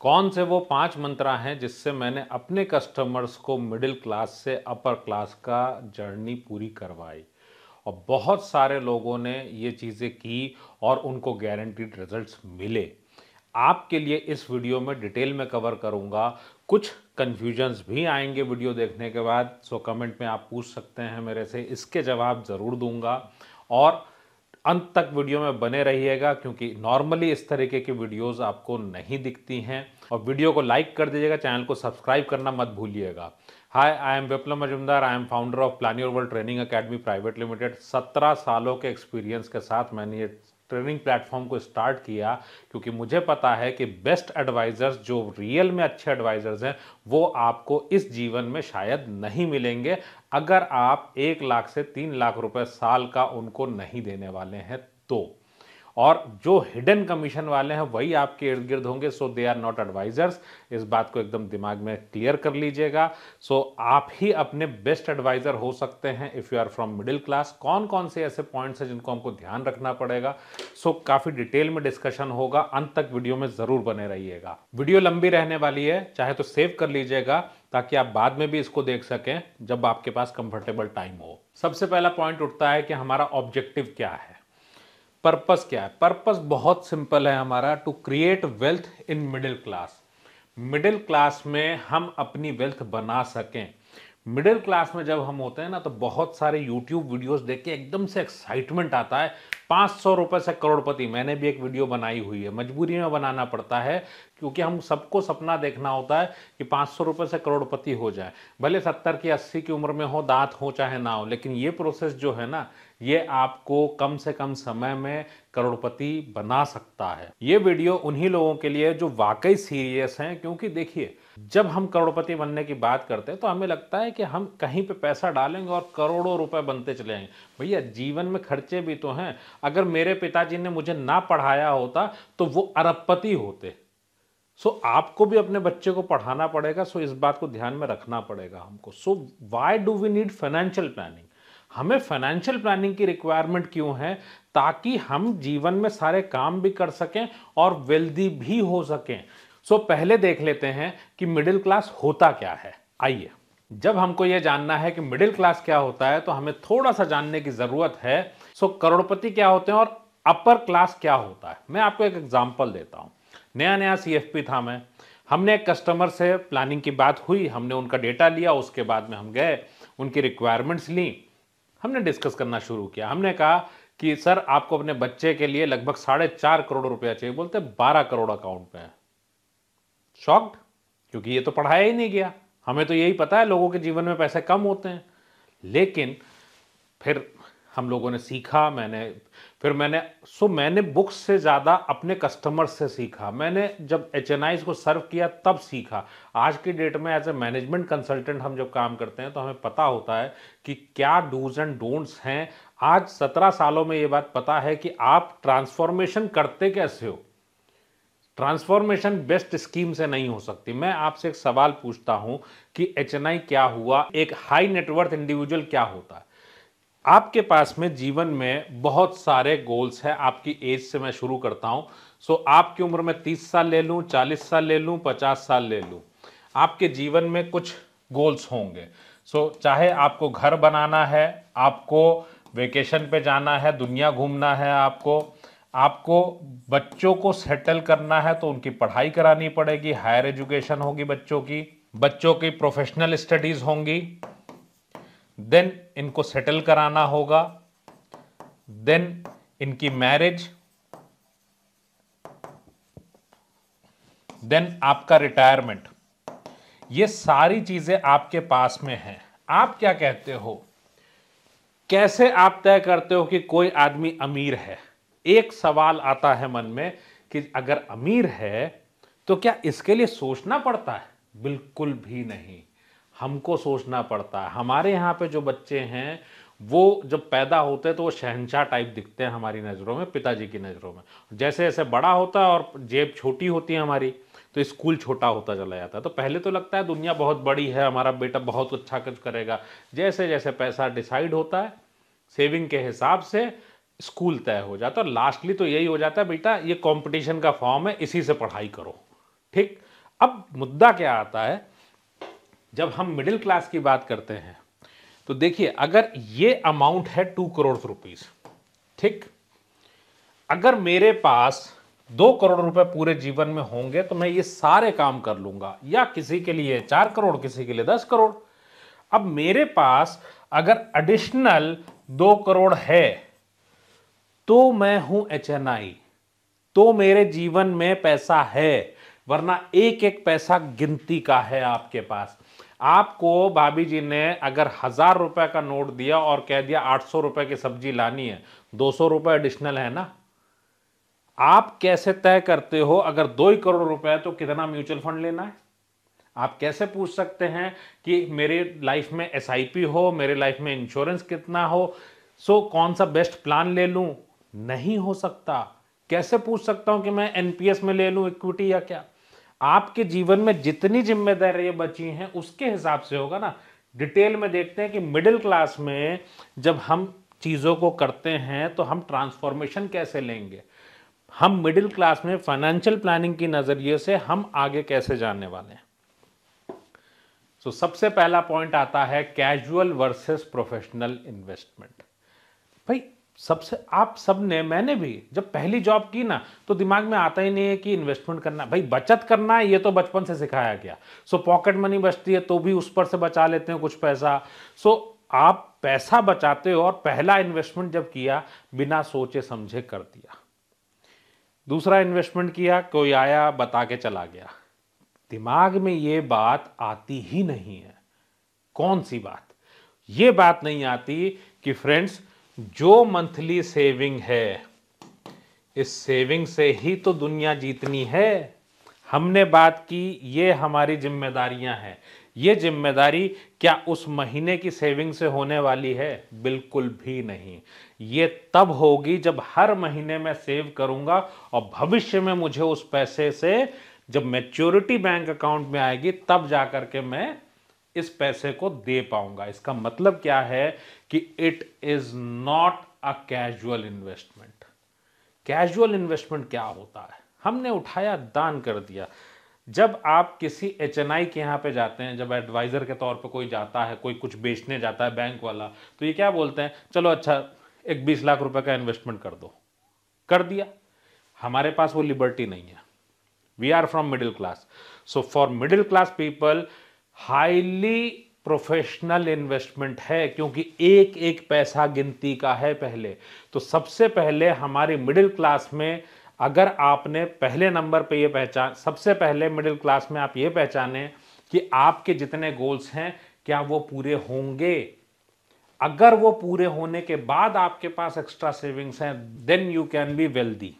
कौन से वो पांच मंत्रा हैं जिससे मैंने अपने कस्टमर्स को मिडिल क्लास से अपर क्लास का जर्नी पूरी करवाई और बहुत सारे लोगों ने ये चीज़ें की और उनको गारंटीड रिजल्ट्स मिले आपके लिए इस वीडियो में डिटेल में कवर करूंगा कुछ कन्फ्यूजन्स भी आएंगे वीडियो देखने के बाद सो कमेंट में आप पूछ सकते हैं मेरे से इसके जवाब ज़रूर दूंगा और अंत तक वीडियो में बने रहिएगा क्योंकि नॉर्मली इस तरीके की वीडियोस आपको नहीं दिखती हैं और वीडियो को लाइक कर दीजिएगा चैनल को सब्सक्राइब करना मत भूलिएगा hi I am Viplav Majumdar I am founder of Plan Your World Training Academy Private Limited सत्रह सालों के एक्सपीरियंस के साथ मैंने ये ट्रेनिंग प्लेटफॉर्म को स्टार्ट किया क्योंकि मुझे पता है कि बेस्ट एडवाइज़र्स जो रियल में अच्छे एडवाइज़र्स हैं वो आपको इस जीवन में शायद नहीं मिलेंगे अगर आप एक लाख से तीन लाख रुपए साल का उनको नहीं देने वाले हैं तो और जो हिडन कमीशन वाले हैं वही आपके इर्द गिर्द होंगे so they are not advisors इस बात को एकदम दिमाग में क्लियर कर लीजिएगा सो so, आप ही अपने बेस्ट एडवाइजर हो सकते हैं if you are from middle class कौन कौन से ऐसे पॉइंट्स हैं जिनको हमको ध्यान रखना पड़ेगा सो so, काफ़ी डिटेल में डिस्कशन होगा अंत तक वीडियो में ज़रूर बने रहिएगा वीडियो लंबी रहने वाली है चाहे तो सेव कर लीजिएगा ताकि आप बाद में भी इसको देख सकें जब आपके पास कंफर्टेबल टाइम हो सबसे पहला पॉइंट उठता है कि हमारा ऑब्जेक्टिव क्या है पर्पस क्या है पर्पस बहुत सिंपल है हमारा to create wealth in middle class middle class में हम अपनी वेल्थ बना सकें मिडिल क्लास में जब हम होते हैं ना तो बहुत सारे यूट्यूब वीडियोस देख के एकदम से एक्साइटमेंट आता है पाँच सौ रुपये से करोड़पति मैंने भी एक वीडियो बनाई हुई है मजबूरी में बनाना पड़ता है क्योंकि हम सबको सपना देखना होता है कि पाँच सौ रुपये से करोड़पति हो जाए भले सत्तर की अस्सी की उम्र में हो दांत हो चाहे ना हो लेकिन ये प्रोसेस जो है ना ये आपको कम से कम समय में करोड़पति बना सकता है ये वीडियो उन्हीं लोगों के लिए जो वाकई सीरियस हैं क्योंकि देखिए जब हम करोड़पति बनने की बात करते हैं तो हमें लगता है कि हम कहीं पे पैसा डालेंगे और करोड़ों रुपए बनते चले जाएंगे भैया जीवन में खर्चे भी तो हैं अगर मेरे पिताजी ने मुझे ना पढ़ाया होता तो वो अरबपति होते सो so, आपको भी अपने बच्चे को पढ़ाना पड़ेगा सो so, इस बात को ध्यान में रखना पड़ेगा हमको so why do we need financial planning हमें फाइनेंशियल प्लानिंग की रिक्वायरमेंट क्यों है ताकि हम जीवन में सारे काम भी कर सकें और वेल्दी भी हो सकें सो so, पहले देख लेते हैं कि मिडिल क्लास होता क्या है आइए जब हमको यह जानना है कि मिडिल क्लास क्या होता है तो हमें थोड़ा सा जानने की ज़रूरत है सो so, करोड़पति क्या होते हैं और अपर क्लास क्या होता है मैं आपको एक एग्जाम्पल देता हूँ नया नया सी था मैं हमने एक कस्टमर से प्लानिंग की बात हुई हमने उनका डेटा लिया उसके बाद में हम गए उनकी रिक्वायरमेंट्स ली हमने डिस्कस करना शुरू किया हमने कहा कि सर आपको अपने बच्चे के लिए लगभग साढ़े चार करोड़ रुपया चाहिए बोलते बारह करोड़ अकाउंट में है शॉक्ड क्योंकि ये तो पढ़ाया ही नहीं गया हमें तो यही पता है लोगों के जीवन में पैसे कम होते हैं लेकिन फिर हम लोगों ने सीखा मैंने फिर मैंने सो मैंने बुक्स से ज़्यादा अपने कस्टमर्स से सीखा मैंने जब एच एन को सर्व किया तब सीखा आज की डेट में एज ए मैनेजमेंट कंसल्टेंट हम जब काम करते हैं तो हमें पता होता है कि क्या डूज एंड डोंट्स हैं आज सत्रह सालों में ये बात पता है कि आप ट्रांसफॉर्मेशन करते कैसे हो ट्रांसफॉर्मेशन बेस्ट स्कीम से नहीं हो सकती मैं आपसे एक सवाल पूछता हूं कि एच क्या हुआ एक हाई नेटवर्थ इंडिविजुअल क्या होता है आपके पास में जीवन में बहुत सारे गोल्स हैं आपकी एज से मैं शुरू करता हूं सो आपकी उम्र में 30 साल ले लूं 40 साल ले लूं 50 साल ले लूं आपके जीवन में कुछ गोल्स होंगे सो चाहे आपको घर बनाना है आपको वेकेशन पे जाना है दुनिया घूमना है आपको आपको बच्चों को सेटल करना है तो उनकी पढ़ाई करानी पड़ेगी हायर एजुकेशन होगी बच्चों की बच्चों की प्रोफेशनल स्टडीज होंगी देन इनको सेटल कराना होगा देन इनकी मैरिज देन आपका रिटायरमेंट ये सारी चीजें आपके पास में हैं आप क्या कहते हो कैसे आप तय करते हो कि कोई आदमी अमीर है एक सवाल आता है मन में कि अगर अमीर है तो क्या इसके लिए सोचना पड़ता है बिल्कुल भी नहीं हमको सोचना पड़ता है हमारे यहाँ पे जो बच्चे हैं वो जब पैदा होते हैं तो वो शहनशाह टाइप दिखते हैं हमारी नज़रों में पिताजी की नज़रों में जैसे जैसे बड़ा होता है और जेब छोटी होती है हमारी तो स्कूल छोटा होता चला जाता है तो पहले तो लगता है दुनिया बहुत बड़ी है हमारा बेटा बहुत अच्छा कुछ करेगा जैसे जैसे पैसा डिसाइड होता है सेविंग के हिसाब से स्कूल तय हो जाता है लास्टली तो यही हो जाता है बेटा ये कंपटीशन का फॉर्म है इसी से पढ़ाई करो ठीक अब मुद्दा क्या आता है जब हम मिडिल क्लास की बात करते हैं तो देखिए अगर ये अमाउंट है टू करोड़ रुपीस ठीक अगर मेरे पास दो करोड़ रुपए पूरे जीवन में होंगे तो मैं ये सारे काम कर लूंगा या किसी के लिए चार करोड़ किसी के लिए दस करोड़ अब मेरे पास अगर एडिशनल दो करोड़ है तो मैं हूं एच तो मेरे जीवन में पैसा है वरना एक एक पैसा गिनती का है आपके पास आपको भाभी जी ने अगर हजार रुपए का नोट दिया और कह दिया आठ सौ रुपए की सब्जी लानी है दो सौ रुपए एडिशनल है ना आप कैसे तय करते हो अगर दो ही करोड़ रुपए है तो कितना म्यूचुअल फंड लेना है आप कैसे पूछ सकते हैं कि मेरे लाइफ में एस हो मेरे लाइफ में इंश्योरेंस कितना हो सो so, कौन सा बेस्ट प्लान ले लूं नहीं हो सकता कैसे पूछ सकता हूं कि मैं एनपीएस में ले लूं इक्विटी या क्या आपके जीवन में जितनी जिम्मेदारियां बची हैं उसके हिसाब से होगा ना डिटेल में देखते हैं कि मिडिल क्लास में जब हम चीज़ों को करते हैं तो हम ट्रांसफॉर्मेशन कैसे लेंगे हम मिडिल क्लास में फाइनेंशियल प्लानिंग की नज़रिए से हम आगे कैसे जाने वाले हैं सो so, सबसे पहला पॉइंट आता है कैजुअल वर्सेस प्रोफेशनल इन्वेस्टमेंट भाई सबसे आप सब ने मैंने भी जब पहली जॉब की ना तो दिमाग में आता ही नहीं है कि इन्वेस्टमेंट करना भाई बचत करना है ये तो बचपन से सिखाया गया सो पॉकेट मनी बचती है तो भी उस पर से बचा लेते हैं कुछ पैसा सो आप पैसा बचाते हो और पहला इन्वेस्टमेंट जब किया बिना सोचे समझे कर दिया दूसरा इन्वेस्टमेंट किया कोई आया बता के चला गया दिमाग में ये बात आती ही नहीं है कौन सी बात ये बात नहीं आती कि फ्रेंड्स जो मंथली सेविंग है इस सेविंग से ही तो दुनिया जीतनी है हमने बात की ये हमारी जिम्मेदारियां हैं ये जिम्मेदारी क्या उस महीने की सेविंग से होने वाली है बिल्कुल भी नहीं ये तब होगी जब हर महीने मैं सेव करूंगा और भविष्य में मुझे उस पैसे से जब मैच्योरिटी बैंक अकाउंट में आएगी तब जा के मैं इस पैसे को दे पाऊंगा इसका मतलब क्या है कि it is not a casual investment casual investment क्या होता है हमने उठाया दान कर दिया जब आप किसी एच एन आई के यहाँ पे जाते हैं जब एडवाइज़र के तौर पे कोई जाता है कोई कुछ बेचने जाता है बैंक वाला तो ये क्या बोलते हैं चलो अच्छा एक बीस लाख रुपए का इन्वेस्टमेंट कर दो कर दिया हमारे पास वो लिबर्टी नहीं है we are from middle class so for middle class people highly professional investment है क्योंकि एक एक पैसा गिनती का है पहले तो सबसे पहले हमारी मिडिल क्लास में अगर आपने पहले नंबर पे ये पहचान सबसे पहले मिडिल क्लास में आप ये पहचाने कि आपके जितने गोल्स हैं क्या वो पूरे होंगे अगर वो पूरे होने के बाद आपके पास एक्स्ट्रा सेविंग्स हैं then you can be wealthy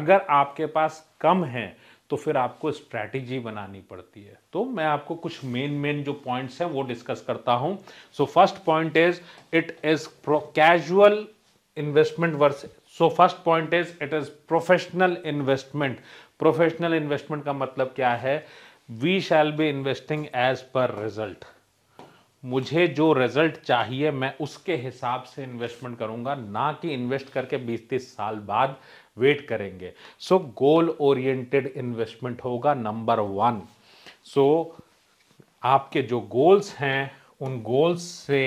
अगर आपके पास कम हैं तो फिर आपको स्ट्रैटेजी बनानी पड़ती है तो मैं आपको कुछ मेन मेन जो पॉइंट्स हैं वो डिस्कस करता हूं so first point is it is casual investment versus so first point is it is professional investment professional investment का मतलब क्या है we shall be investing as per result मुझे जो रिजल्ट चाहिए मैं उसके हिसाब से इन्वेस्टमेंट करूंगा ना कि इन्वेस्ट करके बीस तीस साल बाद वेट करेंगे सो गोल ओरिएंटेड इन्वेस्टमेंट होगा नंबर वन सो आपके जो गोल्स हैं उन गोल्स से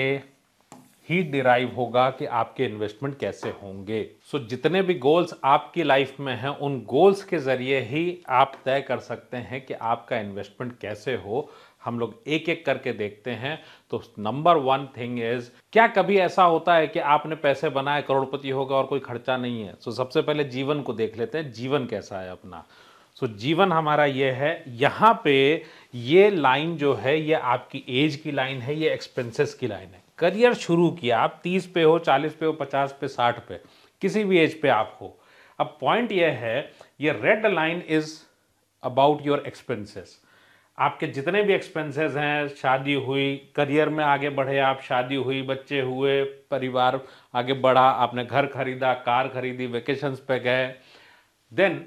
ही डिराइव होगा कि आपके इन्वेस्टमेंट कैसे होंगे सो so, जितने भी गोल्स आपकी लाइफ में हैं उन गोल्स के ज़रिए ही आप तय कर सकते हैं कि आपका इन्वेस्टमेंट कैसे हो हम लोग एक एक करके देखते हैं तो नंबर वन थिंग इज क्या कभी ऐसा होता है कि आपने पैसे बनाए करोड़पति होगा और कोई खर्चा नहीं है सो so, सबसे पहले जीवन को देख लेते हैं जीवन कैसा है अपना सो so, जीवन हमारा ये है यहाँ पे ये लाइन जो है ये आपकी एज की लाइन है ये एक्सपेंसेस की लाइन है करियर शुरू किया आप तीस पे हो चालीस पे हो पचास पे साठ पे किसी भी एज पे आप हो अब पॉइंट यह है ये red line is about your expenses आपके जितने भी एक्सपेंसेस हैं शादी हुई करियर में आगे बढ़े आप शादी हुई बच्चे हुए परिवार आगे बढ़ा आपने घर खरीदा कार खरीदी वेकेशंस पे गए देन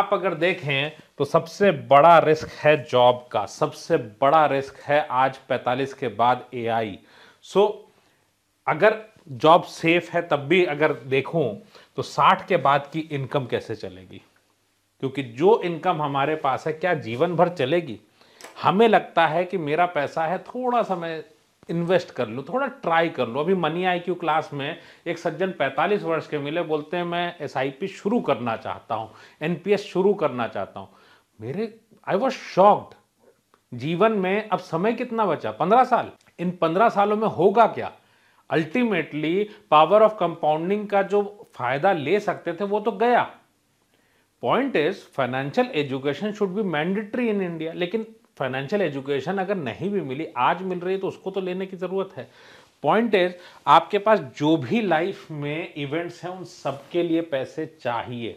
आप अगर देखें तो सबसे बड़ा रिस्क है जॉब का सबसे बड़ा रिस्क है आज 45 के बाद एआई सो अगर जॉब सेफ है तब भी अगर देखूं तो 60 के बाद की इनकम कैसे चलेगी क्योंकि जो इनकम हमारे पास है क्या जीवन भर चलेगी हमें लगता है कि मेरा पैसा है थोड़ा सा मैं इन्वेस्ट कर लूँ थोड़ा ट्राई कर लूँ अभी मनी आई क्यू क्लास में एक सज्जन 45 वर्ष के मिले बोलते हैं मैं एस शुरू करना चाहता हूँ एन शुरू करना चाहता हूँ मेरे आई वॉज शॉक्ड जीवन में अब समय कितना बचा पंद्रह साल इन पंद्रह सालों में होगा क्या अल्टीमेटली पावर ऑफ कंपाउंडिंग का जो फायदा ले सकते थे वो तो गया point is financial education should be mandatory in India लेकिन फाइनेंशियल एजुकेशन अगर नहीं भी मिली आज मिल रही है तो उसको तो लेने की ज़रूरत है पॉइंट इज आपके पास जो भी लाइफ में इवेंट्स हैं उन सबके लिए पैसे चाहिए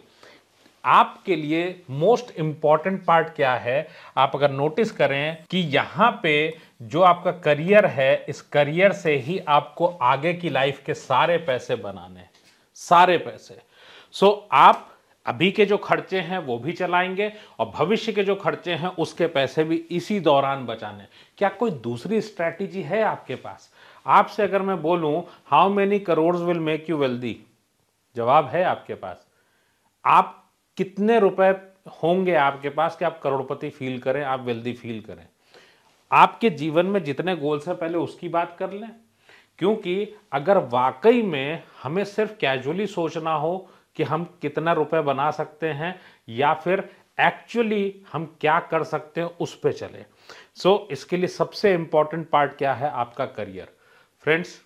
आपके लिए मोस्ट इंपॉर्टेंट पार्ट क्या है आप अगर नोटिस करें कि यहां पे जो आपका करियर है इस करियर से ही आपको आगे की लाइफ के सारे पैसे बनाने सारे पैसे सो so, आप अभी के जो खर्चे हैं वो भी चलाएंगे और भविष्य के जो खर्चे हैं उसके पैसे भी इसी दौरान बचाने क्या कोई दूसरी स्ट्रैटेजी है आपके पास आपसे अगर मैं बोलूं how many crore will make you wealthy जवाब है आपके पास आप कितने रुपए होंगे आपके पास कि आप करोड़पति फील करें आप वेल्दी फील करें आपके जीवन में जितने गोल्स हैं पहले उसकी बात कर लें क्योंकि अगर वाकई में हमें सिर्फ कैजुअली सोचना हो कि हम कितना रुपए बना सकते हैं या फिर एक्चुअली हम क्या कर सकते हैं उस पर चले सो so, इसके लिए सबसे इंपॉर्टेंट पार्ट क्या है आपका करियर फ्रेंड्स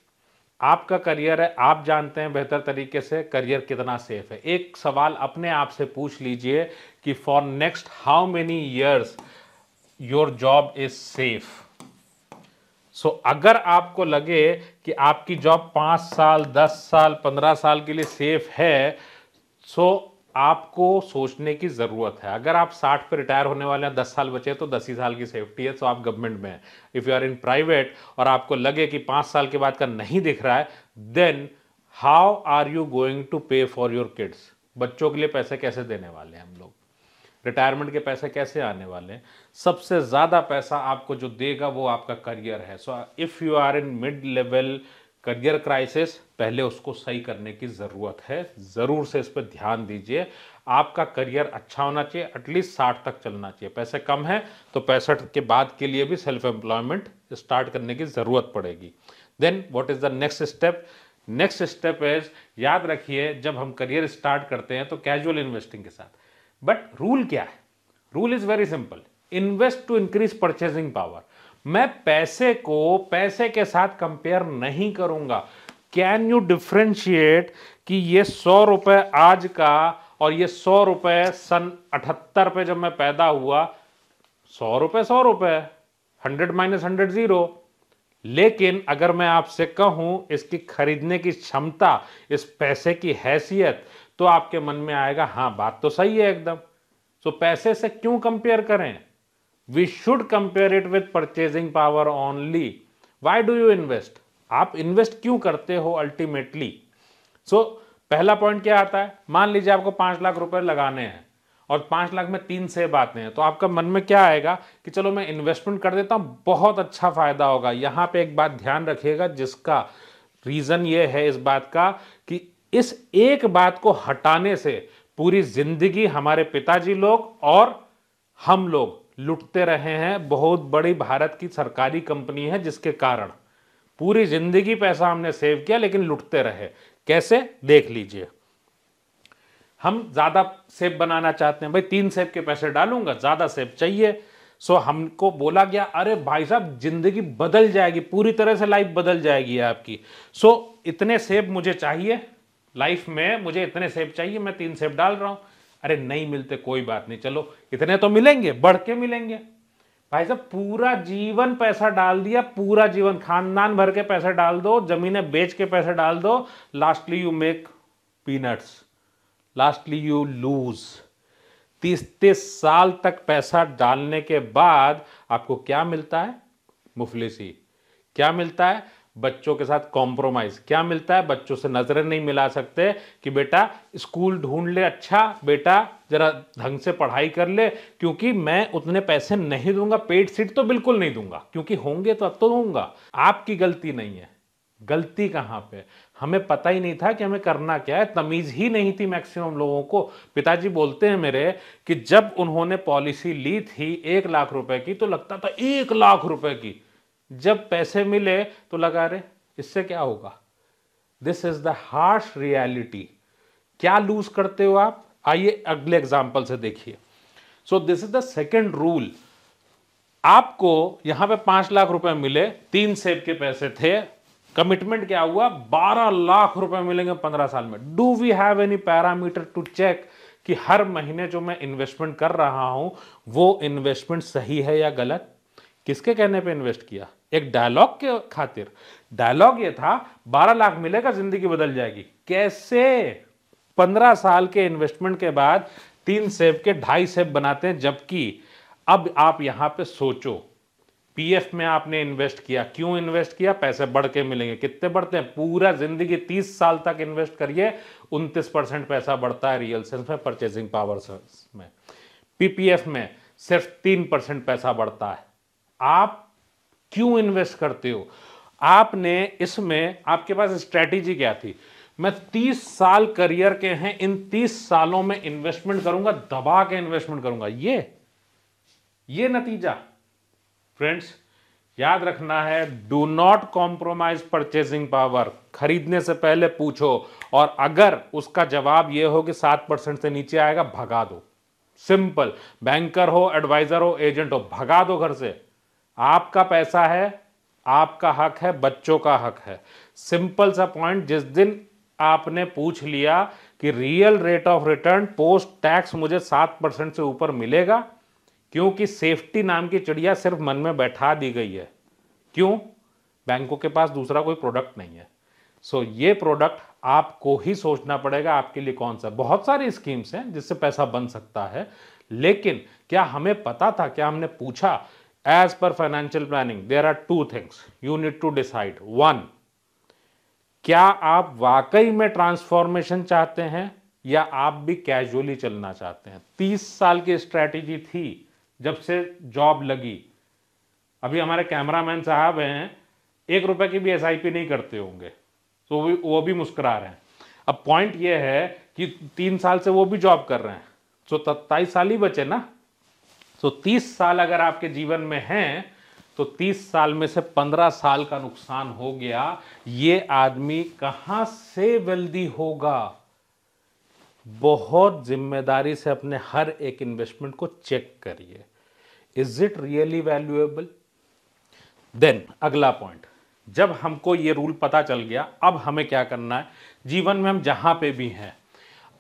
आपका करियर है आप जानते हैं बेहतर तरीके से करियर कितना सेफ है एक सवाल अपने आप से पूछ लीजिए कि for next how many years your job is safe so अगर आपको लगे कि आपकी जॉब पाँच साल दस साल पंद्रह साल के लिए सेफ है सो आपको सोचने की ज़रूरत है अगर आप साठ पे रिटायर होने वाले हैं दस साल बचे तो दस ही साल की सेफ्टी है तो आप गवर्नमेंट में हैं if you are in private और आपको लगे कि पाँच साल के बाद का नहीं दिख रहा है then how are you going to pay for your kids बच्चों के लिए पैसे कैसे देने वाले हैं हम लोग रिटायरमेंट के पैसे कैसे आने वाले हैं सबसे ज़्यादा पैसा आपको जो देगा वो आपका करियर है so if you are in mid level career crisis पहले उसको सही करने की ज़रूरत है ज़रूर से इस पर ध्यान दीजिए आपका करियर अच्छा होना चाहिए एटलीस्ट साठ तक चलना चाहिए पैसे कम है तो पैंसठ के बाद के लिए भी सेल्फ एम्प्लॉयमेंट स्टार्ट करने की ज़रूरत पड़ेगी then what is the next step next step is याद रखिए जब हम करियर स्टार्ट करते हैं तो कैजुअल इन्वेस्टिंग के साथ बट रूल क्या है rule is very simple invest to increase purchasing power मैं पैसे को पैसे के साथ कंपेयर नहीं करूंगा कैन यू डिफ्रेंशिएट कि ये सौ रुपए आज का और ये सौ रुपए सन अठहत्तर पे जब मैं पैदा हुआ सौ रुपए सौ रुपए हंड्रेड माइनस हंड्रेड जीरो लेकिन अगर मैं आपसे कहूं इसकी खरीदने की क्षमता इस पैसे की हैसियत तो आपके मन में आएगा हाँ बात तो सही है एकदम सो पैसे से क्यों कंपेयर करें we should compare it with purchasing power only why do you invest आप इन्वेस्ट क्यों करते हो अल्टीमेटली सो so, पहला पॉइंट क्या आता है मान लीजिए आपको पांच लाख रुपए लगाने हैं और पांच लाख में तीन से बातें हैं तो आपका मन में क्या आएगा कि चलो मैं इन्वेस्टमेंट कर देता हूं बहुत अच्छा फायदा होगा यहां पे एक बात ध्यान रखिएगा जिसका रीज़न ये है इस बात का कि इस एक बात को हटाने से पूरी जिंदगी हमारे पिताजी लोग और हम लोग लुटते रहे हैं बहुत बड़ी भारत की सरकारी कंपनी है जिसके कारण पूरी जिंदगी पैसा हमने सेव किया लेकिन लुटते रहे कैसे देख लीजिए हम ज़्यादा सेब बनाना चाहते हैं भाई तीन सेब के पैसे डालूंगा ज़्यादा सेब चाहिए सो हमको बोला गया अरे भाई साहब जिंदगी बदल जाएगी पूरी तरह से लाइफ बदल जाएगी आपकी सो इतने सेब मुझे चाहिए लाइफ में मुझे इतने सेब चाहिए मैं तीन सेब डाल रहा हूं अरे नहीं मिलते कोई बात नहीं चलो इतने तो मिलेंगे बढ़ के मिलेंगे भाई साहब पूरा जीवन पैसा डाल दिया पूरा जीवन खानदान भर के पैसा डाल दो जमीनें बेच के पैसा डाल दो lastly you make peanuts lastly you lose तीस तीस साल तक पैसा डालने के बाद आपको क्या मिलता है मुफलिसी क्या मिलता है बच्चों के साथ कॉम्प्रोमाइज़ क्या मिलता है बच्चों से नज़रें नहीं मिला सकते कि बेटा स्कूल ढूंढ ले अच्छा बेटा ज़रा ढंग से पढ़ाई कर ले क्योंकि मैं उतने पैसे नहीं दूंगा पेड सीट तो बिल्कुल नहीं दूंगा क्योंकि होंगे तो अब तो दूंगा आपकी गलती नहीं है गलती कहाँ पे हमें पता ही नहीं था कि हमें करना क्या है तमीज़ ही नहीं थी मैक्सिमम लोगों को पिताजी बोलते हैं मेरे कि जब उन्होंने पॉलिसी ली थी एक लाख रुपए की तो लगता था एक लाख रुपए की जब पैसे मिले तो लगा रहे इससे क्या होगा this is the harsh reality क्या लूज करते हो आप आइए अगले एग्जाम्पल से देखिए so this is the second rule आपको यहां पे पांच लाख रुपए मिले तीन सेब के पैसे थे कमिटमेंट क्या हुआ बारह लाख रुपए मिलेंगे पंद्रह साल में do we have any parameter to check कि हर महीने जो मैं इन्वेस्टमेंट कर रहा हूं वो इन्वेस्टमेंट सही है या गलत किसके कहने पे इन्वेस्ट किया एक डायलॉग के खातिर डायलॉग ये था बारह लाख मिलेगा जिंदगी बदल जाएगी कैसे पंद्रह साल के इन्वेस्टमेंट के बाद तीन सेब के ढाई सेब बनाते हैं जबकि अब आप यहां पे सोचो पीएफ में आपने इन्वेस्ट किया क्यों इन्वेस्ट किया पैसे बढ़ के मिलेंगे कितने बढ़ते हैं पूरा जिंदगी तीस साल तक इन्वेस्ट करिए उनतीस परसेंट पैसा बढ़ता है रियल सेंस में परचेसिंग पावर सेंस में पीपीएफ में सिर्फ तीन परसेंट पैसा बढ़ता है आप क्यों इन्वेस्ट करते हो आपने इसमें आपके पास स्ट्रेटेजी क्या थी मैं तीस साल करियर के हैं इन तीस सालों में इन्वेस्टमेंट करूंगा दबा के इन्वेस्टमेंट करूंगा ये ये नतीजा फ्रेंड्स याद रखना है do not compromise purchasing power खरीदने से पहले पूछो और अगर उसका जवाब यह हो कि सात परसेंट से नीचे आएगा भगा दो सिंपल बैंकर हो एडवाइजर हो एजेंट हो भगा दो घर से आपका पैसा है आपका हक है बच्चों का हक है सिंपल सा पॉइंट जिस दिन आपने पूछ लिया कि real rate of return post tax मुझे सात परसेंट से ऊपर मिलेगा क्योंकि सेफ्टी नाम की चिड़िया सिर्फ मन में बैठा दी गई है क्यों बैंकों के पास दूसरा कोई प्रोडक्ट नहीं है सो so, ये प्रोडक्ट आपको ही सोचना पड़ेगा आपके लिए कौन सा बहुत सारी स्कीम्स हैं जिससे पैसा बन सकता है लेकिन क्या हमें पता था क्या हमने पूछा as per financial planning there are two things you need to decide one क्या आप वाकई में ट्रांसफॉर्मेशन चाहते हैं या आप भी कैजुअली चलना चाहते हैं तीस साल की स्ट्रैटेजी थी जब से जॉब लगी अभी हमारे कैमरामैन साहब हैं एक रुपए की भी एस नहीं करते होंगे तो वो भी वो भी मुस्करा रहे हैं अब पॉइंट ये है कि तीन साल से वो भी जॉब कर रहे हैं तो सत्ताईस साल ही बचे ना तो 30 साल अगर आपके जीवन में हैं तो 30 साल में से 15 साल का नुकसान हो गया ये आदमी कहां से वेल्दी होगा बहुत जिम्मेदारी से अपने हर एक इन्वेस्टमेंट को चेक करिए is it really valuable then अगला पॉइंट जब हमको ये रूल पता चल गया अब हमें क्या करना है जीवन में हम जहां पे भी हैं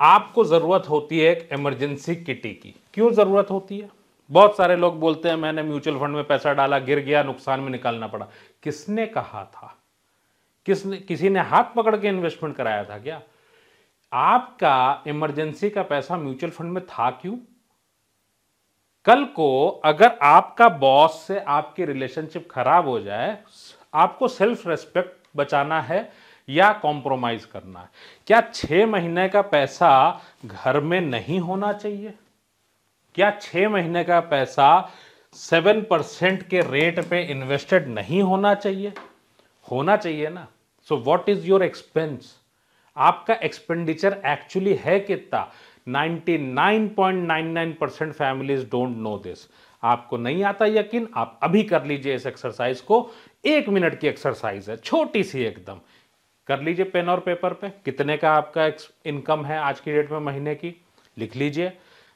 आपको ज़रूरत होती है एक इमरजेंसी किटी की क्यों ज़रूरत होती है बहुत सारे लोग बोलते हैं मैंने म्यूचुअल फंड में पैसा डाला गिर गया नुकसान में निकालना पड़ा किसने कहा था किसने किसी ने हाथ पकड़ के इन्वेस्टमेंट कराया था क्या आपका इमरजेंसी का पैसा म्यूचुअल फंड में था क्यों कल को अगर आपका बॉस से आपकी रिलेशनशिप खराब हो जाए आपको सेल्फ रेस्पेक्ट बचाना है या कॉम्प्रोमाइज करना है क्या छह महीने का पैसा घर में नहीं होना चाहिए क्या छः महीने का पैसा सेवन परसेंट के रेट पे इन्वेस्टेड नहीं होना चाहिए होना चाहिए ना so what is your expense आपका एक्सपेंडिचर एक्चुअली है कितना 99.99 percent families don't know this आपको नहीं आता यकीन आप अभी कर लीजिए इस एक्सरसाइज को एक मिनट की एक्सरसाइज है छोटी सी एकदम कर लीजिए पेन और पेपर पे कितने का आपका इनकम है आज की डेट में महीने की लिख लीजिए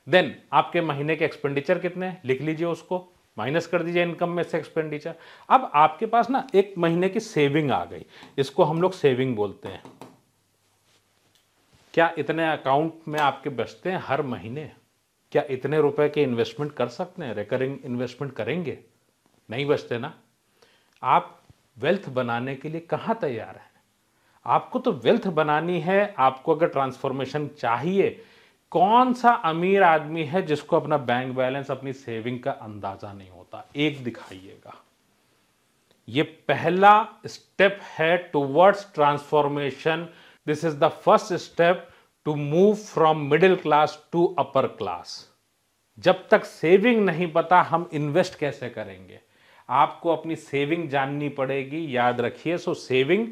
देन आपके महीने के एक्सपेंडिचर कितने लिख लीजिए उसको माइनस कर दीजिए इनकम में से एक्सपेंडिचर अब आपके पास ना एक महीने की सेविंग आ गई इसको हम लोग सेविंग बोलते हैं क्या इतने अकाउंट में आपके बचते हैं हर महीने क्या इतने रुपए के इन्वेस्टमेंट कर सकते हैं रिकरिंग इन्वेस्टमेंट करेंगे नहीं बचते ना आप वेल्थ बनाने के लिए कहाँ तैयार हैं आपको तो वेल्थ बनानी है आपको अगर ट्रांसफॉर्मेशन चाहिए कौन सा अमीर आदमी है जिसको अपना बैंक बैलेंस अपनी सेविंग का अंदाजा नहीं होता एक दिखाइएगा ये पहला स्टेप है towards transformation this is the first step to move from middle class to upper class जब तक सेविंग नहीं पता हम इन्वेस्ट कैसे करेंगे आपको अपनी सेविंग जाननी पड़ेगी याद रखिए सो सेविंग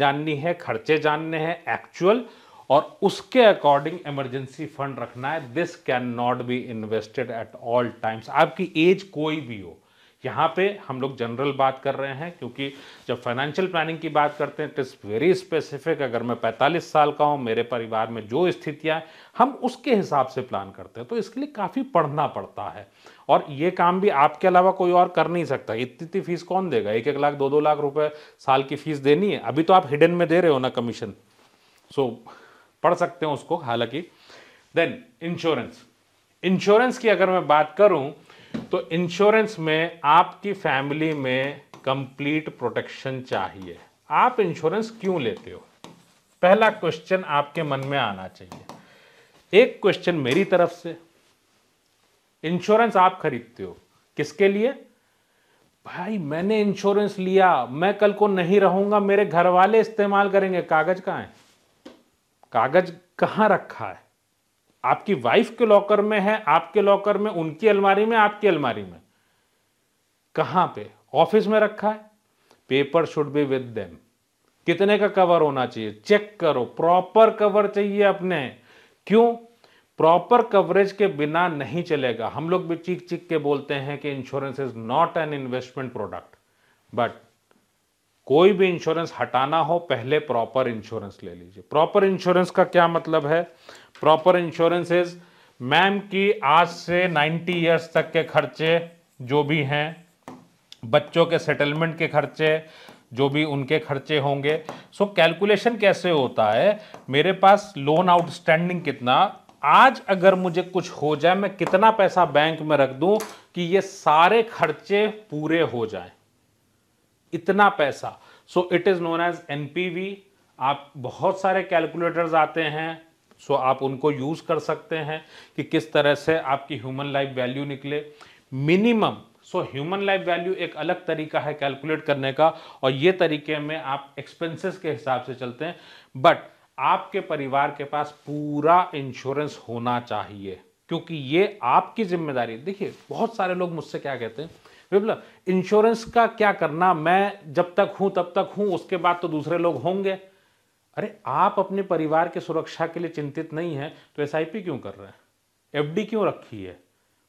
जाननी है खर्चे जानने हैं एक्चुअल और उसके अकॉर्डिंग इमरजेंसी फंड रखना है this can not be invested at all times आपकी एज कोई भी हो यहाँ पे हम लोग जनरल बात कर रहे हैं क्योंकि जब फाइनेंशियल प्लानिंग की बात करते हैं इट इज़ वेरी स्पेसिफिक अगर मैं 45 साल का हूँ मेरे परिवार में जो स्थितियाँ हैं हम उसके हिसाब से प्लान करते हैं तो इसके लिए काफ़ी पढ़ना पड़ता है और ये काम भी आपके अलावा कोई और कर नहीं सकता इतनी इतनी फीस कौन देगा एक एक लाख दो दो लाख रुपये साल की फीस देनी है अभी तो आप हिडन में दे रहे हो ना कमीशन सो so, पढ़ सकते हो उसको हालांकि देन इंश्योरेंस इंश्योरेंस की अगर मैं बात करूं तो इंश्योरेंस में आपकी फैमिली में कंप्लीट प्रोटेक्शन चाहिए आप इंश्योरेंस क्यों लेते हो पहला क्वेश्चन आपके मन में आना चाहिए एक क्वेश्चन मेरी तरफ से इंश्योरेंस आप खरीदते हो किसके लिए भाई मैंने इंश्योरेंस लिया मैं कल को नहीं रहूंगा मेरे घर वाले इस्तेमाल करेंगे कागज कहाँ है कागज कहाँ रखा है आपकी वाइफ के लॉकर में है आपके लॉकर में उनकी अलमारी में आपकी अलमारी में कहाँ पे ऑफिस में रखा है paper should be with them कितने का कवर होना चाहिए चेक करो प्रॉपर कवर चाहिए अपने क्यों प्रॉपर कवरेज के बिना नहीं चलेगा हम लोग भी चीख चीख के बोलते हैं कि insurance is not an investment product but कोई भी इंश्योरेंस हटाना हो पहले प्रॉपर इंश्योरेंस ले लीजिए प्रॉपर इंश्योरेंस का क्या मतलब है प्रॉपर इंश्योरेंस इज मैम की आज से 90 इयर्स तक के खर्चे जो भी हैं बच्चों के सेटलमेंट के खर्चे जो भी उनके खर्चे होंगे सो so, कैलकुलेशन कैसे होता है मेरे पास लोन आउटस्टैंडिंग कितना आज अगर मुझे कुछ हो जाए मैं कितना पैसा बैंक में रख दूं कि ये सारे खर्चे पूरे हो जाएं इतना पैसा so it is known as an आप बहुत सारे कैलकुलेटर्स आते हैं सो so आप उनको यूज़ कर सकते हैं कि किस तरह से आपकी ह्यूमन लाइफ वैल्यू निकले minimum so human life value एक अलग तरीका है कैलकुलेट करने का और ये तरीके में आप एक्सपेंसेस के हिसाब से चलते हैं बट आपके परिवार के पास पूरा इंश्योरेंस होना चाहिए क्योंकि ये आपकी जिम्मेदारी देखिए बहुत सारे लोग मुझसे क्या कहते हैं बिल्कुल इंश्योरेंस का क्या करना मैं जब तक हूं तब तक हूं उसके बाद तो दूसरे लोग होंगे अरे आप अपने परिवार के सुरक्षा के लिए चिंतित नहीं है तो एस क्यों कर रहे हैं एफ क्यों रखी है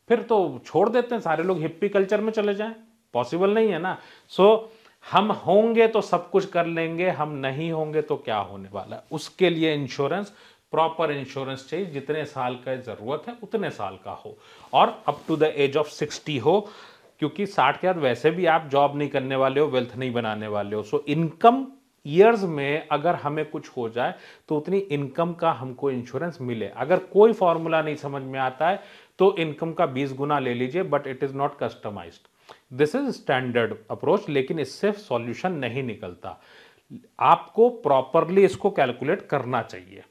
फिर तो छोड़ देते हैं सारे लोग हिप्पी कल्चर में चले जाएं पॉसिबल नहीं है ना सो so, हम होंगे तो सब कुछ कर लेंगे हम नहीं होंगे तो क्या होने वाला है उसके लिए इंश्योरेंस प्रॉपर इंश्योरेंस चाहिए जितने साल का ज़रूरत है उतने साल का हो और up to the age of sixty हो क्योंकि साठ के बाद वैसे भी आप जॉब नहीं करने वाले हो वेल्थ नहीं बनाने वाले हो सो इनकम ईयर्स में अगर हमें कुछ हो जाए तो उतनी इनकम का हमको इंश्योरेंस मिले अगर कोई फॉर्मूला नहीं समझ में आता है तो इनकम का बीस गुना ले लीजिए but it is not customize this is standard approach लेकिन इससे सॉल्यूशन नहीं निकलता आपको प्रॉपरली इसको कैलकुलेट करना चाहिए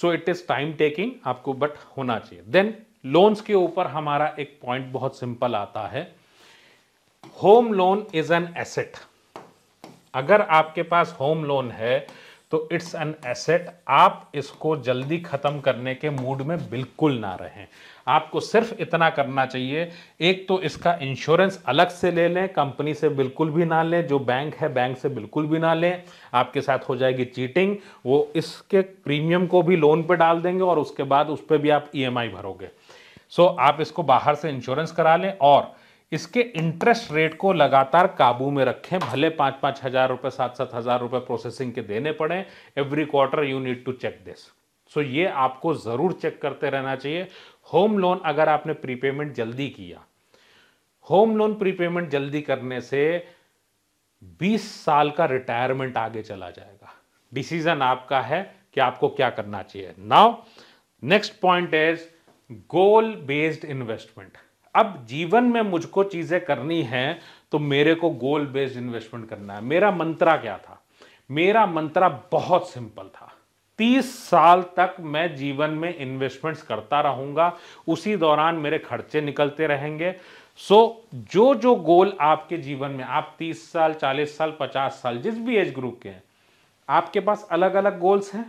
so it is time taking आपको बट होना चाहिए देन लोन्स के ऊपर हमारा एक पॉइंट बहुत सिंपल आता है home loan is an asset अगर आपके पास होम लोन है तो इट्स एन एसेट आप इसको जल्दी ख़त्म करने के मूड में बिल्कुल ना रहें आपको सिर्फ इतना करना चाहिए एक तो इसका इंश्योरेंस अलग से ले लें कंपनी से बिल्कुल भी ना लें जो बैंक है बैंक से बिल्कुल भी ना लें आपके साथ हो जाएगी चीटिंग वो इसके प्रीमियम को भी लोन पे डाल देंगे और उसके बाद उस पर भी आप ई e भरोगे सो so, आप इसको बाहर से इंश्योरेंस करा लें और इसके इंटरेस्ट रेट को लगातार काबू में रखें भले पाँच पाँच हज़ार रुपये सात सात हज़ार रुपये प्रोसेसिंग के देने पड़े every quarter you need to check this so ये आपको ज़रूर चेक करते रहना चाहिए होम लोन अगर आपने प्रीपेमेंट जल्दी किया होम लोन प्रीपेमेंट जल्दी करने से 20 साल का रिटायरमेंट आगे चला जाएगा डिसीजन आपका है कि आपको क्या करना चाहिए now next point is goal based investment अब जीवन में मुझको चीज़ें करनी हैं तो मेरे को गोल बेस्ड इन्वेस्टमेंट करना है मेरा मंत्रा क्या था मेरा मंत्रा बहुत सिंपल था तीस साल तक मैं जीवन में इन्वेस्टमेंट्स करता रहूंगा उसी दौरान मेरे खर्चे निकलते रहेंगे सो so, जो जो गोल आपके जीवन में आप तीस साल चालीस साल पचास साल जिस भी एज ग्रुप के हैं आपके पास अलग अलग गोल्स हैं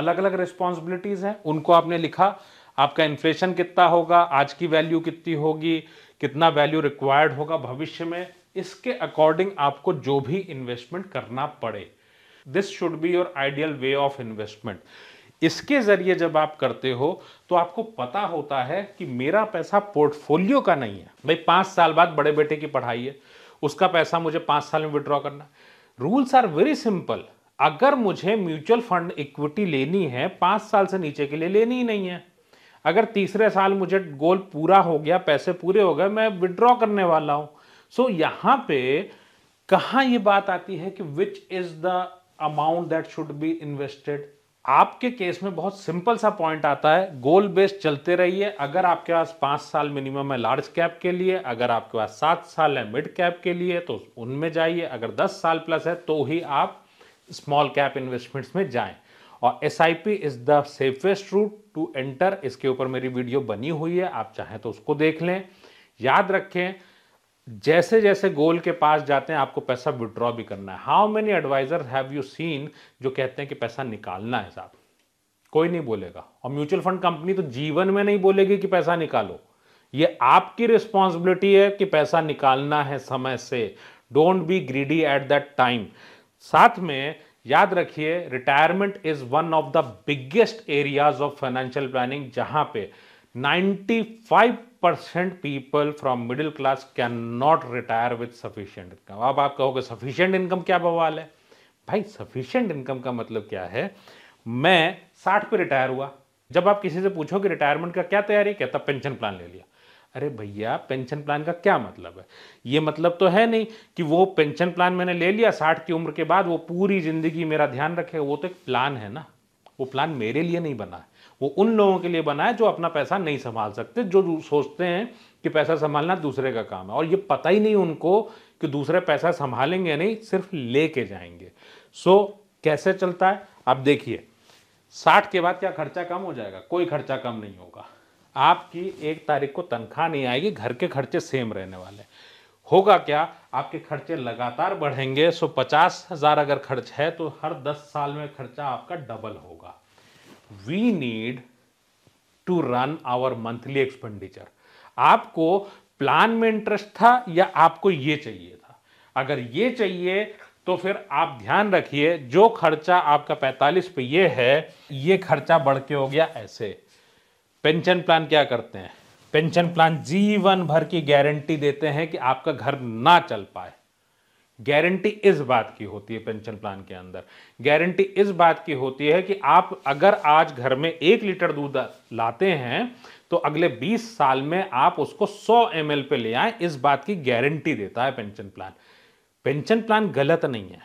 अलग अलग रिस्पॉन्सिबिलिटीज हैं उनको आपने लिखा आपका इन्फ्लेशन कितना होगा आज की वैल्यू कितनी होगी कितना वैल्यू रिक्वायर्ड होगा भविष्य में इसके अकॉर्डिंग आपको जो भी इन्वेस्टमेंट करना पड़े this should be your ideal way of investment इसके जरिए जब आप करते हो तो आपको पता होता है कि मेरा पैसा पोर्टफोलियो का नहीं है भाई पांच साल बाद बड़े बेटे की पढ़ाई है उसका पैसा मुझे पांच साल में विड्रॉ करना रूल्स आर वेरी सिंपल अगर मुझे म्यूचुअल फंड इक्विटी लेनी है पांच साल से नीचे के लिए लेनी ही नहीं है अगर तीसरे साल मुझे गोल पूरा हो गया पैसे पूरे हो गए मैं विड्रॉ करने वाला हूं सो so, यहां पे कहाँ ये बात आती है कि which is the amount that should be invested आपके केस में बहुत सिंपल सा पॉइंट आता है गोल बेस्ड चलते रहिए अगर आपके पास पाँच साल मिनिमम है लार्ज कैप के लिए अगर आपके पास सात साल है मिड कैप के लिए तो उनमें जाइए अगर दस साल प्लस है तो ही आप स्मॉल कैप इन्वेस्टमेंट्स में जाएं और S I P is the safest route to enter इसके ऊपर मेरी वीडियो बनी हुई है आप चाहें तो उसको देख लें याद रखें जैसे जैसे गोल के पास जाते हैं आपको पैसा विड्रॉ भी करना है how many advisor have you seen जो कहते हैं कि पैसा निकालना है साहब कोई नहीं बोलेगा और म्यूचुअल फंड कंपनी तो जीवन में नहीं बोलेगी कि पैसा निकालो ये आपकी रिस्पॉन्सिबिलिटी है कि पैसा निकालना है समय से don't be greedy at that time साथ में याद रखिए retirement is one of the biggest areas of financial planning जहां पे 95 percent people from middle class can not retire with sufficient income अब आप कहोगे सफिशियंट इनकम क्या बवाल है भाई सफिशियंट इनकम का मतलब क्या है मैं साठ पे रिटायर हुआ जब आप किसी से पूछो कि रिटायरमेंट का क्या तैयारी कहता पेंशन प्लान ले लिया अरे भैया पेंशन प्लान का क्या मतलब है ये मतलब तो है नहीं कि वो पेंशन प्लान मैंने ले लिया साठ की उम्र के बाद वो पूरी ज़िंदगी मेरा ध्यान रखेगा वो तो एक प्लान है ना वो प्लान मेरे लिए नहीं बना है वो उन लोगों के लिए बना है जो अपना पैसा नहीं संभाल सकते जो सोचते हैं कि पैसा संभालना दूसरे का काम है और ये पता ही नहीं उनको कि दूसरे पैसा संभालेंगे नहीं सिर्फ ले के जाएंगे सो so, कैसे चलता है आप देखिए साठ के बाद क्या खर्चा कम हो जाएगा कोई खर्चा कम नहीं होगा आपकी एक तारीख को तनख्वाह नहीं आएगी घर के खर्चे सेम रहने वाले होगा क्या आपके खर्चे लगातार बढ़ेंगे सो पचास हज़ार अगर खर्च है तो हर दस साल में खर्चा आपका डबल होगा we need to run our monthly expenditure आपको प्लान में इंटरेस्ट था या आपको ये चाहिए था अगर ये चाहिए तो फिर आप ध्यान रखिए जो खर्चा आपका 45 पे ये है ये खर्चा बढ़ के हो गया ऐसे पेंशन प्लान क्या करते हैं पेंशन प्लान जीवन भर की गारंटी देते हैं कि आपका घर ना चल पाए गारंटी इस बात की होती है पेंशन प्लान के अंदर गारंटी इस बात की होती है कि आप अगर आज घर में एक लीटर दूध लाते हैं तो अगले 20 साल में आप उसको 100 एम पे ले आए इस बात की गारंटी देता है पेंशन प्लान पेंशन प्लान गलत नहीं है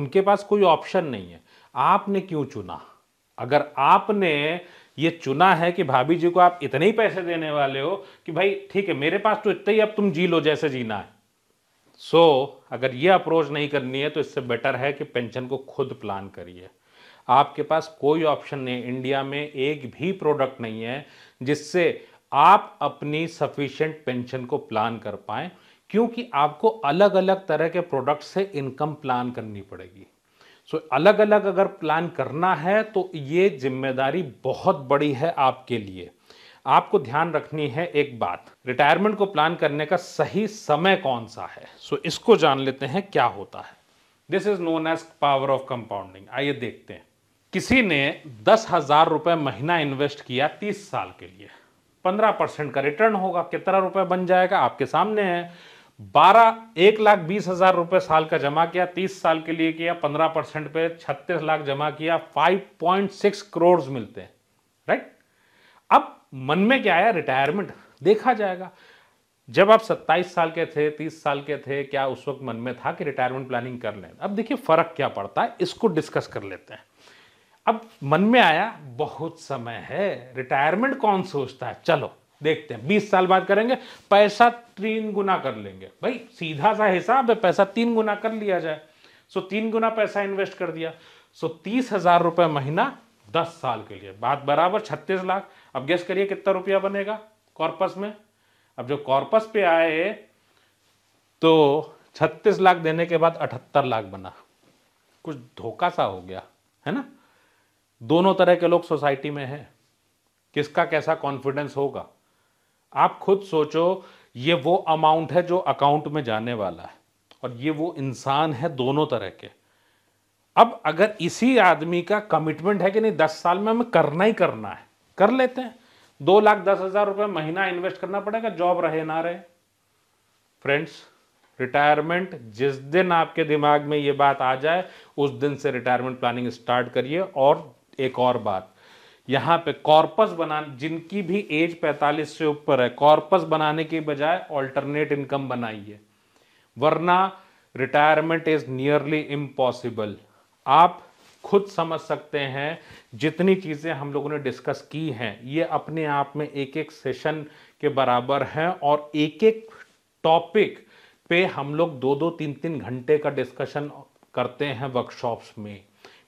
उनके पास कोई ऑप्शन नहीं है आपने क्यों चुना अगर आपने ये चुना है कि भाभी जी को आप इतने ही पैसे देने वाले हो कि भाई ठीक है मेरे पास तो इतने ही अब तुम जी लो जैसे जीना है सो so, अगर ये अप्रोच नहीं करनी है तो इससे बेटर है कि पेंशन को खुद प्लान करिए आपके पास कोई ऑप्शन नहीं इंडिया में एक भी प्रोडक्ट नहीं है जिससे आप अपनी सफिशेंट पेंशन को प्लान कर पाए क्योंकि आपको अलग अलग तरह के प्रोडक्ट से इनकम प्लान करनी पड़ेगी सो अलग अलग अगर प्लान करना है तो ये जिम्मेदारी बहुत बड़ी है आपके लिए आपको ध्यान रखनी है एक बात रिटायरमेंट को प्लान करने का सही समय कौन सा है सो so, इसको जान लेते हैं क्या होता है this is known as power of compounding आइए देखते हैं किसी ने दस हजार रुपए महीना इन्वेस्ट किया तीस साल के लिए पंद्रह परसेंट का रिटर्न होगा कितना रुपए बन जाएगा आपके सामने है बारह एक लाख बीस हजार रुपए साल का जमा किया तीस साल के लिए किया पंद्रह परसेंट पे छत्तीस लाख जमा किया फाइव पॉइंट सिक्स करोड़ मिलते हैं राइट अब मन में क्या आया रिटायरमेंट देखा जाएगा जब आप सत्ताईस साल के थे तीस साल के थे क्या उस वक्त मन में था कि रिटायरमेंट प्लानिंग कर लें अब देखिए फर्क क्या पड़ता है इसको डिस्कस कर लेते हैं अब मन में आया बहुत समय है रिटायरमेंट कौन सोचता है चलो देखते हैं बीस साल बाद करेंगे पैसा तीन गुना कर लेंगे भाई सीधा सा हिसाब है पैसा तीन गुना कर लिया जाए सो तीन गुना पैसा इन्वेस्ट कर दिया सो तीस हजार रुपए महीना दस साल के लिए बात बराबर छत्तीस लाख अब गेस करिए कितना रुपया बनेगा कॉर्पस में अब जो कॉर्पस पे आए तो छत्तीस लाख देने के बाद अठहत्तर लाख बना कुछ धोखा सा हो गया है ना दोनों तरह के लोग सोसाइटी में हैं किसका कैसा कॉन्फिडेंस होगा आप खुद सोचो ये वो अमाउंट है जो अकाउंट में जाने वाला है और ये वो इंसान है दोनों तरह के अब अगर इसी आदमी का कमिटमेंट है कि नहीं दस साल में हमें करना ही करना है कर लेते हैं दो लाख दस हजार रुपये महीना इन्वेस्ट करना पड़ेगा जॉब रहे ना रहे फ्रेंड्स रिटायरमेंट जिस दिन आपके दिमाग में ये बात आ जाए उस दिन से रिटायरमेंट प्लानिंग स्टार्ट करिए और एक और बात यहाँ पे कॉर्पस बना जिनकी भी एज 45 से ऊपर है कॉर्पस बनाने के बजाय ऑल्टरनेट इनकम बनाइए वरना रिटायरमेंट इज नियरली इम्पॉसिबल आप खुद समझ सकते हैं जितनी चीज़ें हम लोगों ने डिस्कस की हैं ये अपने आप में एक एक सेशन के बराबर हैं और एक एक टॉपिक पे हम लोग दो दो तीन तीन घंटे का डिस्कशन करते हैं वर्कशॉप्स में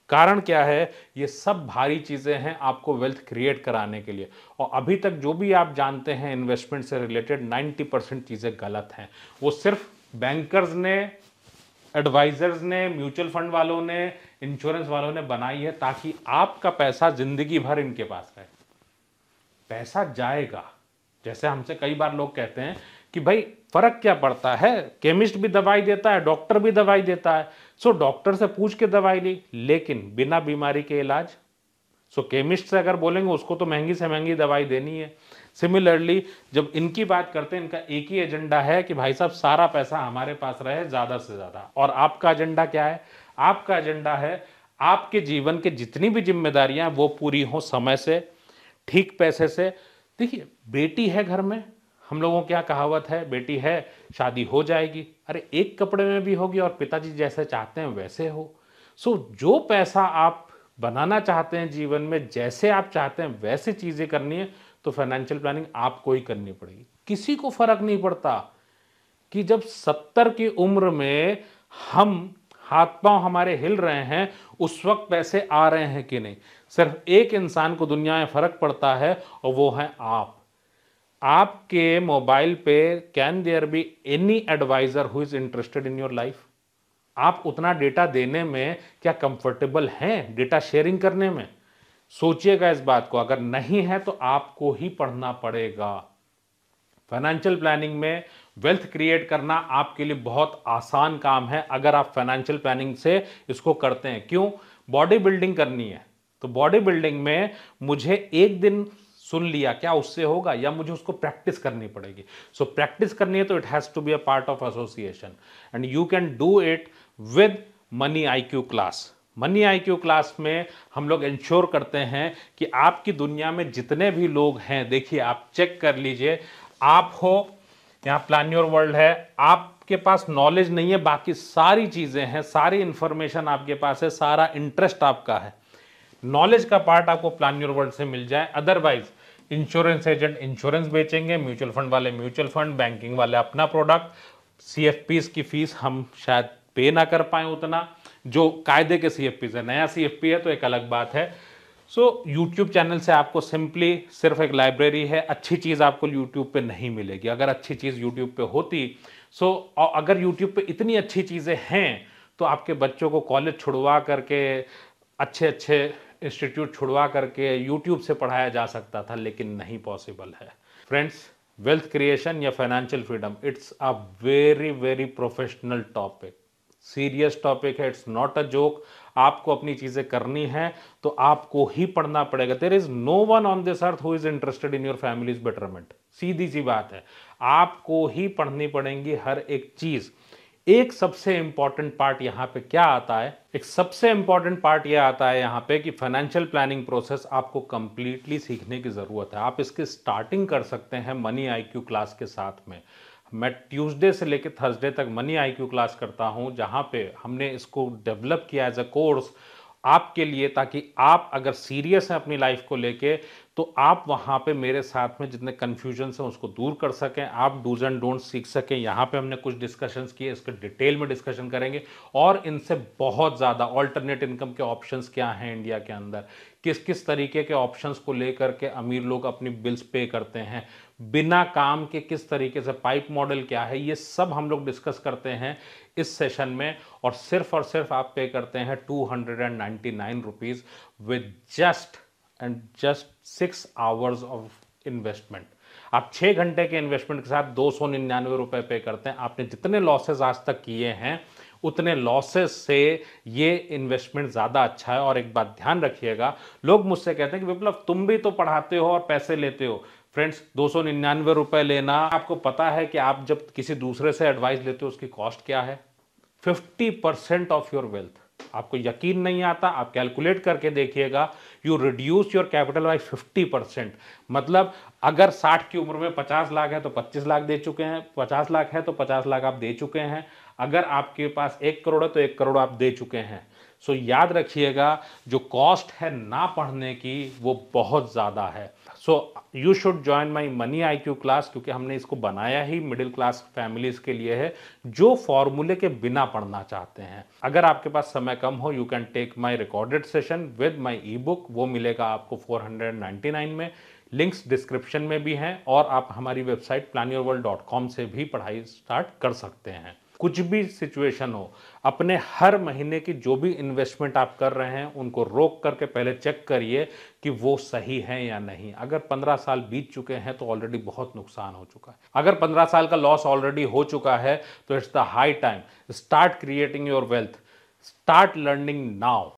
कारण क्या है ये सब भारी चीज़ें हैं आपको वेल्थ क्रिएट कराने के लिए और अभी तक जो भी आप जानते हैं इन्वेस्टमेंट से रिलेटेड 90 परसेंट चीज़ें गलत हैं वो सिर्फ बैंकर्स ने एडवाइजर्स ने म्यूचुअल फंड वालों ने इंश्योरेंस वालों ने बनाई है ताकि आपका पैसा ज़िंदगी भर इनके पास रहे पैसा जाएगा जैसे हमसे कई बार लोग कहते हैं कि भाई फ़र्क क्या पड़ता है केमिस्ट भी दवाई देता है डॉक्टर भी दवाई देता है सो डॉक्टर से पूछ के दवाई ली लेकिन बिना बीमारी के इलाज सो केमिस्ट से अगर बोलेंगे उसको तो महंगी से महंगी दवाई देनी है सिमिलरली जब इनकी बात करते हैं इनका एक ही एजेंडा है कि भाई साहब सारा पैसा हमारे पास रहे ज़्यादा से ज़्यादा और आपका एजेंडा क्या है आपका एजेंडा है आपके जीवन के जितनी भी जिम्मेदारियां वो पूरी हों समय से ठीक पैसे से देखिए बेटी है घर में हम लोगों क्या कहावत है बेटी है शादी हो जाएगी अरे एक कपड़े में भी होगी और पिताजी जैसे चाहते हैं वैसे हो सो जो पैसा आप बनाना चाहते हैं जीवन में जैसे आप चाहते हैं वैसे चीज़ें करनी है तो फाइनेंशियल प्लानिंग आपको ही करनी पड़ेगी किसी को फर्क नहीं पड़ता कि जब सत्तर की उम्र में हम हाथ पांव हमारे हिल रहे हैं उस वक्त पैसे आ रहे हैं कि नहीं सिर्फ एक इंसान को दुनिया में फर्क पड़ता है और वो है आप आपके मोबाइल पे can there be any advisor who is interested in your life आप उतना डेटा देने में क्या कंफर्टेबल हैं डेटा शेयरिंग करने में सोचिएगा इस बात को अगर नहीं है तो आपको ही पढ़ना पड़ेगा फाइनेंशियल प्लानिंग में वेल्थ क्रिएट करना आपके लिए बहुत आसान काम है अगर आप फाइनेंशियल प्लानिंग से इसको करते हैं क्यों बॉडी बिल्डिंग करनी है तो बॉडी बिल्डिंग में मुझे एक दिन सुन लिया क्या उससे होगा या मुझे उसको प्रैक्टिस करनी पड़ेगी सो so, प्रैक्टिस करनी है तो it has to be a part of association and you can do it with money IQ class money IQ class में हम लोग इंश्योर करते हैं कि आपकी दुनिया में जितने भी लोग हैं देखिए आप चेक कर लीजिए आप हो यहाँ प्लान योर वर्ल्ड है आप आपके पास नॉलेज नहीं है बाकी सारी चीज़ें हैं सारी इन्फॉर्मेशन आपके पास है सारा इंटरेस्ट आपका है नॉलेज का पार्ट आपको प्लान योर वर्ल्ड से मिल जाए अदरवाइज इंश्योरेंस एजेंट इंश्योरेंस बेचेंगे म्यूचुअल फंड वाले म्यूचुअल फंड बैंकिंग वाले अपना प्रोडक्ट सी की फीस हम शायद पे ना कर पाए उतना जो कायदे के सी है नया सी है तो एक अलग बात है सो so, YouTube चैनल से आपको सिंपली सिर्फ एक लाइब्रेरी है अच्छी चीज़ आपको YouTube पे नहीं मिलेगी अगर अच्छी चीज़ YouTube पे होती सो so, अगर YouTube पे इतनी अच्छी चीज़ें हैं तो आपके बच्चों को कॉलेज छुड़वा करके अच्छे अच्छे इंस्टीट्यूट छुड़वा करके यूट्यूब से पढ़ाया जा सकता था लेकिन नहीं पॉसिबल है फ्रेंड्स वेल्थ क्रिएशन या financial freedom it's a very very professional topic serious topic है इट्स नॉट अ जोक आपको अपनी चीज़ें करनी है तो आपको ही पढ़ना पड़ेगा there is no one on this earth who is interested in your families betterment सीधी सी बात है आपको ही पढ़नी पड़ेंगी हर एक चीज़ एक सबसे इंपॉर्टेंट पार्ट यहाँ पे क्या आता है एक सबसे इंपॉर्टेंट पार्ट यह आता है यहाँ पे कि फाइनेंशियल प्लानिंग प्रोसेस आपको कंप्लीटली सीखने की ज़रूरत है आप इसकी स्टार्टिंग कर सकते हैं मनी आईक्यू क्लास के साथ में मैं ट्यूसडे से लेकर थर्सडे तक मनी आईक्यू क्लास करता हूँ जहाँ पे हमने इसको डेवलप किया एज अ कोर्स आपके लिए ताकि आप अगर सीरियस हैं अपनी लाइफ को लेके तो आप वहाँ पे मेरे साथ में जितने कन्फ्यूजन्स हैं उसको दूर कर सकें आप डूज एंड डोंट सीख सकें यहाँ पे हमने कुछ डिस्कशंस किए इसके डिटेल में डिस्कशन करेंगे और इनसे बहुत ज़्यादा ऑल्टरनेट इनकम के ऑप्शंस क्या हैं इंडिया के अंदर किस किस तरीके के ऑप्शंस को लेकर के अमीर लोग अपनी बिल्स पे करते हैं बिना काम के किस तरीके से पाइप मॉडल क्या है ये सब हम लोग डिस्कस करते हैं इस सेशन में और सिर्फ और सिर्फ आप पे करते हैं two hundred and ninety nine rupees with just and just six hours of investment आप छः घंटे के इन्वेस्टमेंट के साथ दो सौ निन्यानवे रुपये पे करते हैं आपने जितने लॉसेज आज तक किए हैं उतने लॉसेस से ये इन्वेस्टमेंट ज़्यादा अच्छा है और एक बात ध्यान रखिएगा लोग मुझसे कहते हैं कि विप्लव तुम भी तो पढ़ाते हो और पैसे लेते हो फ्रेंड्स दो सौ निन्यानवे रुपये लेना आपको पता है कि आप जब किसी दूसरे से एडवाइस लेते हो उसकी कॉस्ट क्या है fifty percent of your wealth आपको यकीन नहीं आता आप कैलकुलेट करके देखिएगा you reduce your capital by fifty percent मतलब अगर साठ की उम्र में पचास लाख है तो पच्चीस लाख दे चुके हैं पचास लाख है तो पचास लाख आप दे चुके हैं अगर आपके पास एक करोड़ है तो एक करोड़ आप दे चुके हैं सो so, याद रखिएगा जो कॉस्ट है ना पढ़ने की वो बहुत ज़्यादा है so you should join my money I Q class क्योंकि हमने इसको बनाया ही मिडिल क्लास फैमिलीज के लिए है जो फॉर्मूले के बिना पढ़ना चाहते हैं अगर आपके पास समय कम हो you can take my recorded session with my e book वो मिलेगा आपको 499 में लिंक्स डिस्क्रिप्शन में भी हैं और आप हमारी वेबसाइट प्लान से भी पढ़ाई स्टार्ट कर सकते हैं कुछ भी सिचुएशन हो अपने हर महीने की जो भी इन्वेस्टमेंट आप कर रहे हैं उनको रोक करके पहले चेक करिए कि वो सही है या नहीं अगर 15 साल बीत चुके हैं तो ऑलरेडी बहुत नुकसान हो चुका है अगर 15 साल का लॉस ऑलरेडी हो चुका है तो it's the high time start creating your wealth start learning now